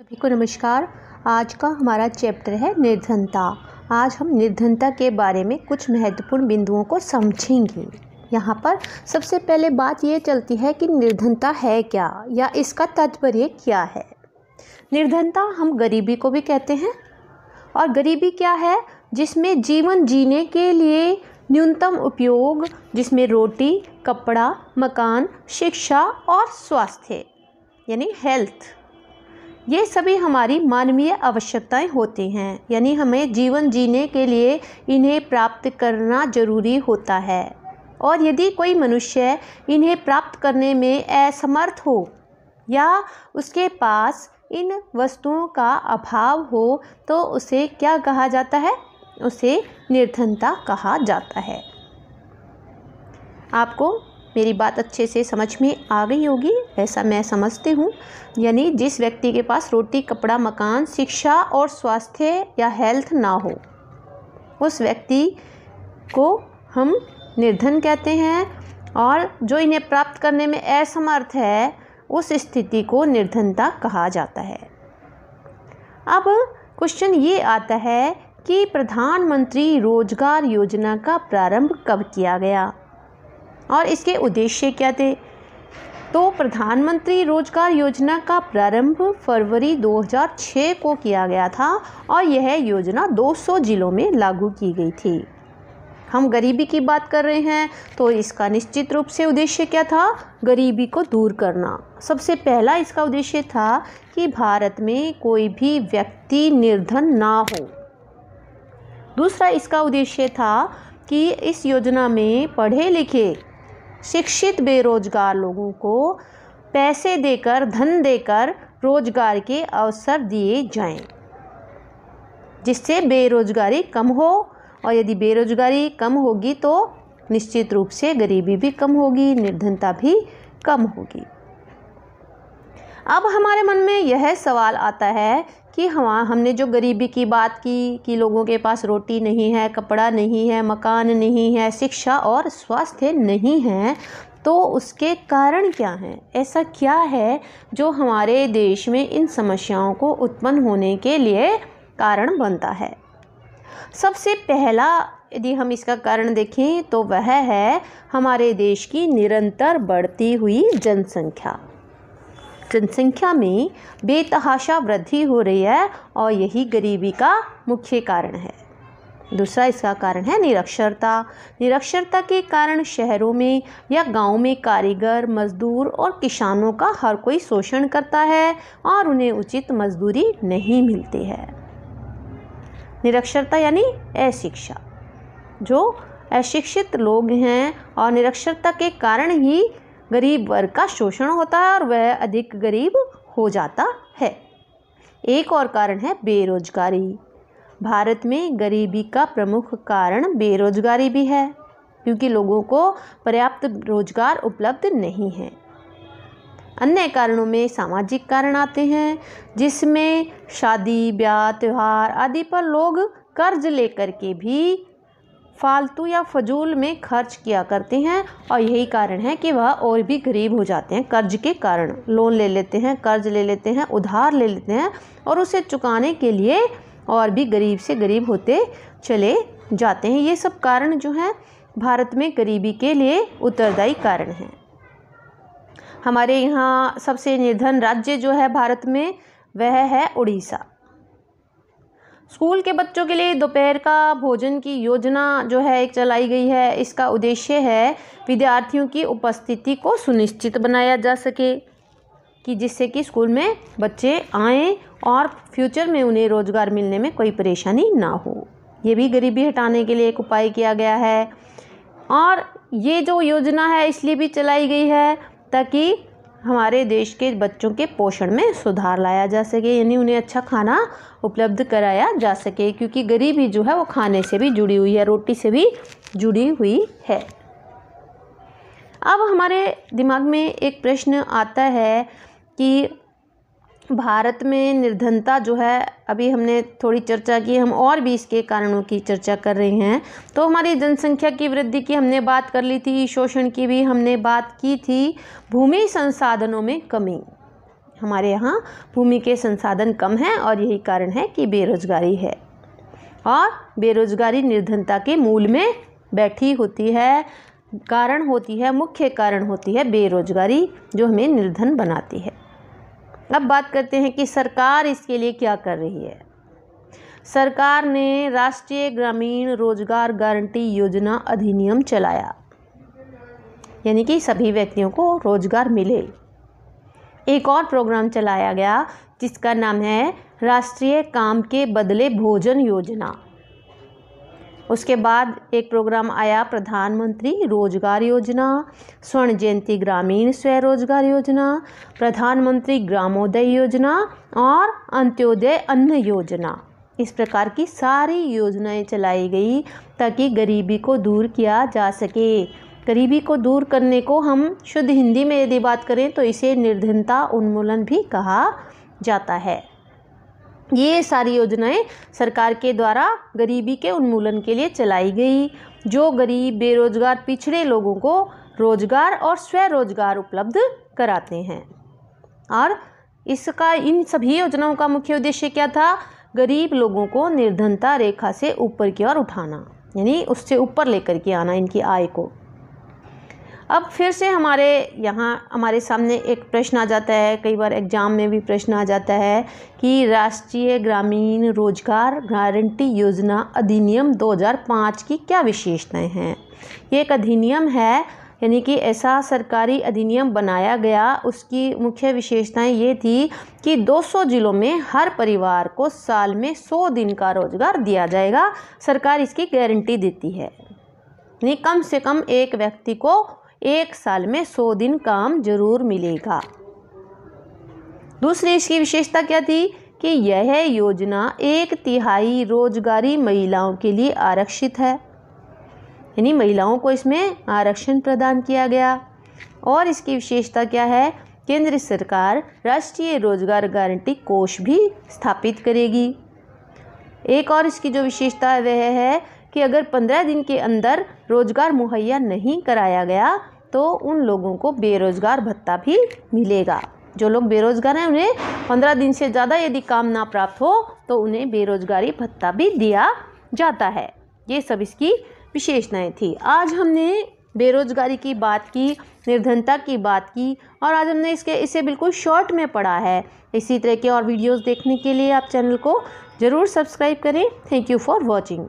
सभी को नमस्कार आज का हमारा चैप्टर है निर्धनता आज हम निर्धनता के बारे में कुछ महत्वपूर्ण बिंदुओं को समझेंगे यहाँ पर सबसे पहले बात ये चलती है कि निर्धनता है क्या या इसका तात्पर्य क्या है निर्धनता हम गरीबी को भी कहते हैं और गरीबी क्या है जिसमें जीवन जीने के लिए न्यूनतम उपयोग जिसमें रोटी कपड़ा मकान शिक्षा और स्वास्थ्य यानी हेल्थ ये सभी हमारी मानवीय आवश्यकताएं होती हैं यानी हमें जीवन जीने के लिए इन्हें प्राप्त करना ज़रूरी होता है और यदि कोई मनुष्य इन्हें प्राप्त करने में असमर्थ हो या उसके पास इन वस्तुओं का अभाव हो तो उसे क्या कहा जाता है उसे निर्धनता कहा जाता है आपको मेरी बात अच्छे से समझ में आ गई होगी ऐसा मैं समझती हूँ यानी जिस व्यक्ति के पास रोटी कपड़ा मकान शिक्षा और स्वास्थ्य या हेल्थ ना हो उस व्यक्ति को हम निर्धन कहते हैं और जो इन्हें प्राप्त करने में असमर्थ है उस स्थिति को निर्धनता कहा जाता है अब क्वेश्चन ये आता है कि प्रधानमंत्री रोजगार योजना का प्रारंभ कब किया गया और इसके उद्देश्य क्या थे तो प्रधानमंत्री रोजगार योजना का प्रारंभ फरवरी 2006 को किया गया था और यह योजना 200 जिलों में लागू की गई थी हम गरीबी की बात कर रहे हैं तो इसका निश्चित रूप से उद्देश्य क्या था गरीबी को दूर करना सबसे पहला इसका उद्देश्य था कि भारत में कोई भी व्यक्ति निर्धन ना हो दूसरा इसका उद्देश्य था कि इस योजना में पढ़े लिखे शिक्षित बेरोजगार लोगों को पैसे देकर धन देकर रोजगार के अवसर दिए जाएं जिससे बेरोजगारी कम हो और यदि बेरोजगारी कम होगी तो निश्चित रूप से गरीबी भी कम होगी निर्धनता भी कम होगी अब हमारे मन में यह सवाल आता है कि हम हाँ, हमने जो गरीबी की बात की कि लोगों के पास रोटी नहीं है कपड़ा नहीं है मकान नहीं है शिक्षा और स्वास्थ्य नहीं है तो उसके कारण क्या हैं ऐसा क्या है जो हमारे देश में इन समस्याओं को उत्पन्न होने के लिए कारण बनता है सबसे पहला यदि हम इसका कारण देखें तो वह है हमारे देश की निरंतर बढ़ती हुई जनसंख्या जनसंख्या में बेतहाशा वृद्धि हो रही है और यही गरीबी का मुख्य कारण है दूसरा इसका कारण है निरक्षरता निरक्षरता के कारण शहरों में या गांव में कारीगर मजदूर और किसानों का हर कोई शोषण करता है और उन्हें उचित मजदूरी नहीं मिलती है निरक्षरता यानी अशिक्षा जो अशिक्षित लोग हैं और निरक्षरता के कारण ही गरीब वर्ग का शोषण होता है और वह अधिक गरीब हो जाता है एक और कारण है बेरोजगारी भारत में गरीबी का प्रमुख कारण बेरोजगारी भी है क्योंकि लोगों को पर्याप्त रोजगार उपलब्ध नहीं है अन्य कारणों में सामाजिक कारण आते हैं जिसमें शादी ब्याह त्यौहार आदि पर लोग कर्ज लेकर के भी फालतू या फजूल में खर्च किया करते हैं और यही कारण है कि वह और भी गरीब हो जाते हैं कर्ज के कारण लोन ले लेते हैं कर्ज ले लेते हैं उधार ले लेते हैं और उसे चुकाने के लिए और भी गरीब से गरीब होते चले जाते हैं ये सब कारण जो हैं भारत में गरीबी के लिए उत्तरदायी कारण हैं हमारे यहाँ सबसे निर्धन राज्य जो है भारत में वह है उड़ीसा स्कूल के बच्चों के लिए दोपहर का भोजन की योजना जो है एक चलाई गई है इसका उद्देश्य है विद्यार्थियों की उपस्थिति को सुनिश्चित बनाया जा सके कि जिससे कि स्कूल में बच्चे आएँ और फ्यूचर में उन्हें रोज़गार मिलने में कोई परेशानी ना हो ये भी गरीबी हटाने के लिए एक उपाय किया गया है और ये जो योजना है इसलिए भी चलाई गई है ताकि हमारे देश के बच्चों के पोषण में सुधार लाया जा सके यानी उन्हें अच्छा खाना उपलब्ध कराया जा सके क्योंकि गरीबी जो है वो खाने से भी जुड़ी हुई है रोटी से भी जुड़ी हुई है अब हमारे दिमाग में एक प्रश्न आता है कि भारत में निर्धनता जो है अभी हमने थोड़ी चर्चा की हम और भी इसके कारणों की चर्चा कर रहे हैं तो हमारी जनसंख्या की वृद्धि की हमने बात कर ली थी शोषण की भी हमने बात की थी भूमि संसाधनों में कमी हमारे यहाँ भूमि के संसाधन कम हैं और यही कारण है कि बेरोजगारी है और बेरोजगारी निर्धनता के मूल में बैठी होती है कारण होती है मुख्य कारण होती है बेरोजगारी जो हमें निर्धन बनाती है अब बात करते हैं कि सरकार इसके लिए क्या कर रही है सरकार ने राष्ट्रीय ग्रामीण रोजगार गारंटी योजना अधिनियम चलाया यानी कि सभी व्यक्तियों को रोजगार मिले एक और प्रोग्राम चलाया गया जिसका नाम है राष्ट्रीय काम के बदले भोजन योजना उसके बाद एक प्रोग्राम आया प्रधानमंत्री रोजगार योजना स्वर्ण जयंती ग्रामीण स्वरोजगार योजना प्रधानमंत्री ग्रामोदय योजना और अंत्योदय अन्न योजना इस प्रकार की सारी योजनाएं चलाई गई ताकि गरीबी को दूर किया जा सके गरीबी को दूर करने को हम शुद्ध हिंदी में यदि बात करें तो इसे निर्धनता उन्मूलन भी कहा जाता है ये सारी योजनाएं सरकार के द्वारा गरीबी के उन्मूलन के लिए चलाई गई जो गरीब बेरोजगार पिछड़े लोगों को रोजगार और स्वरोजगार उपलब्ध कराते हैं और इसका इन सभी योजनाओं का मुख्य उद्देश्य क्या था गरीब लोगों को निर्धनता रेखा से ऊपर की ओर उठाना यानी उससे ऊपर लेकर के आना इनकी आय को अब फिर से हमारे यहाँ हमारे सामने एक प्रश्न आ जाता है कई बार एग्ज़ाम में भी प्रश्न आ जाता है कि राष्ट्रीय ग्रामीण रोजगार गारंटी योजना अधिनियम 2005 की क्या विशेषताएं हैं ये एक अधिनियम है यानी कि ऐसा सरकारी अधिनियम बनाया गया उसकी मुख्य विशेषताएं ये थी कि 200 जिलों में हर परिवार को साल में 100 दिन का रोज़गार दिया जाएगा सरकार इसकी गारंटी देती है यानी कम से कम एक व्यक्ति को एक साल में सौ दिन काम जरूर मिलेगा दूसरी इसकी विशेषता क्या थी कि यह योजना एक तिहाई रोजगारी महिलाओं के लिए आरक्षित है यानी महिलाओं को इसमें आरक्षण प्रदान किया गया और इसकी विशेषता क्या है केंद्र सरकार राष्ट्रीय रोजगार गारंटी कोष भी स्थापित करेगी एक और इसकी जो विशेषता है वह है कि अगर पंद्रह दिन के अंदर रोज़गार मुहैया नहीं कराया गया तो उन लोगों को बेरोज़गार भत्ता भी मिलेगा जो लोग बेरोज़गार हैं उन्हें पंद्रह दिन से ज़्यादा यदि काम ना प्राप्त हो तो उन्हें बेरोज़गारी भत्ता भी दिया जाता है ये सब इसकी विशेषताएँ थी आज हमने बेरोजगारी की बात की निर्धनता की बात की और आज हमने इसके इसे बिल्कुल शॉर्ट में पढ़ा है इसी तरह के और वीडियोस देखने के लिए आप चैनल को ज़रूर सब्सक्राइब करें थैंक यू फॉर वॉचिंग